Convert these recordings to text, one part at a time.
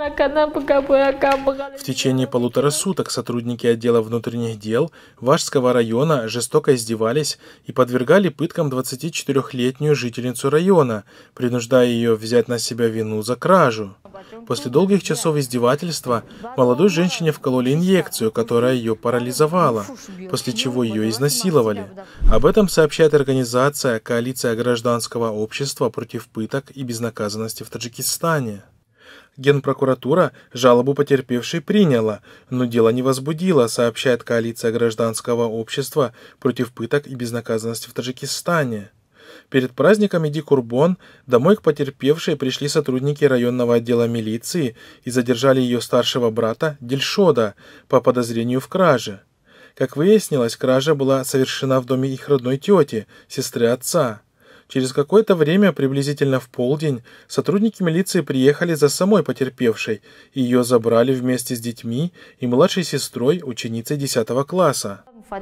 В течение полутора суток сотрудники отдела внутренних дел Вашского района жестоко издевались и подвергали пыткам 24-летнюю жительницу района, принуждая ее взять на себя вину за кражу. После долгих часов издевательства молодой женщине вкололи инъекцию, которая ее парализовала, после чего ее изнасиловали. Об этом сообщает организация «Коалиция гражданского общества против пыток и безнаказанности в Таджикистане». Генпрокуратура жалобу потерпевшей приняла, но дело не возбудило, сообщает коалиция гражданского общества против пыток и безнаказанности в Таджикистане. Перед праздником «Иди Курбон» домой к потерпевшей пришли сотрудники районного отдела милиции и задержали ее старшего брата Дельшода по подозрению в краже. Как выяснилось, кража была совершена в доме их родной тети, сестры отца. Через какое-то время, приблизительно в полдень, сотрудники милиции приехали за самой потерпевшей, ее забрали вместе с детьми и младшей сестрой, ученицей 10 класса. По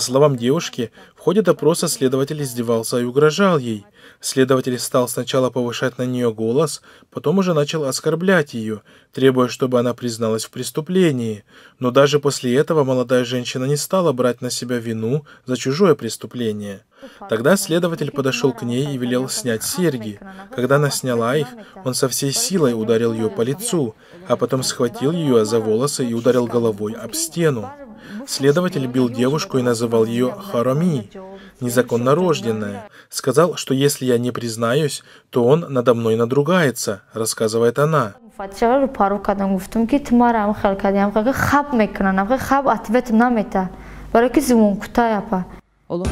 словам девушки, в ходе допроса следователь издевался и угрожал ей. Следователь стал сначала повышать на нее голос, потом уже начал оскорблять ее, требуя, чтобы она призналась в преступлении. Но даже после этого молодая женщина не стала брать на себя вину за чужое преступление. Тогда следователь подошел к ней и велел снять серьги. Когда она сняла их, он со всей силой ударил ее по лицу, а потом схватил ее за волосы и ударил головой об стену. Следователь бил девушку и называл ее Хароми, незаконно рожденная. Сказал, что если я не признаюсь, то он надо мной надругается, рассказывает она. Аллах.